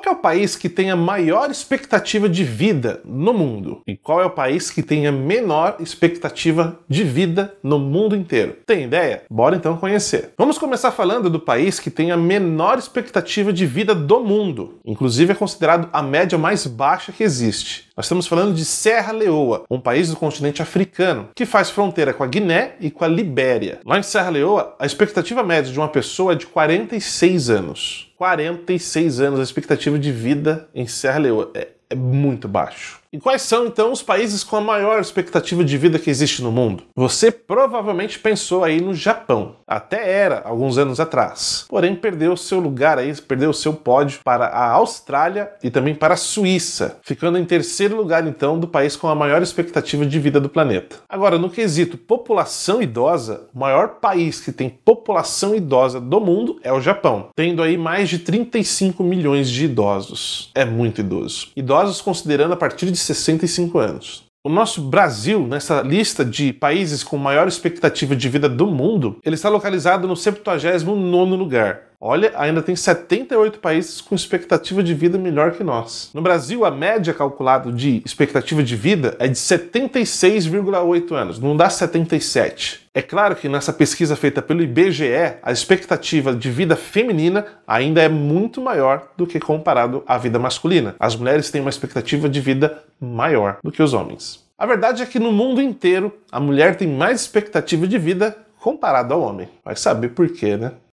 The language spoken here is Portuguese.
Qual é o país que tem a maior expectativa de vida no mundo? E qual é o país que tem a menor expectativa de vida no mundo inteiro? Tem ideia? Bora então conhecer. Vamos começar falando do país que tem a menor expectativa de vida do mundo. Inclusive é considerado a média mais baixa que existe. Nós estamos falando de Serra Leoa, um país do continente africano, que faz fronteira com a Guiné e com a Libéria. Lá em Serra Leoa, a expectativa média de uma pessoa é de 46 anos. 46 anos, a expectativa de vida em Serra Leoa é é muito baixo. E quais são então os países com a maior expectativa de vida que existe no mundo? Você provavelmente pensou aí no Japão. Até era alguns anos atrás. Porém, perdeu seu lugar aí, perdeu seu pódio para a Austrália e também para a Suíça, ficando em terceiro lugar então do país com a maior expectativa de vida do planeta. Agora, no quesito população idosa, o maior país que tem população idosa do mundo é o Japão, tendo aí mais de 35 milhões de idosos. É muito idoso idosos considerando a partir de 65 anos. O nosso Brasil, nessa lista de países com maior expectativa de vida do mundo, ele está localizado no 79º lugar, Olha, ainda tem 78 países com expectativa de vida melhor que nós. No Brasil, a média calculada de expectativa de vida é de 76,8 anos, não dá 77. É claro que nessa pesquisa feita pelo IBGE, a expectativa de vida feminina ainda é muito maior do que comparado à vida masculina. As mulheres têm uma expectativa de vida maior do que os homens. A verdade é que no mundo inteiro, a mulher tem mais expectativa de vida comparado ao homem. Vai saber por quê, né?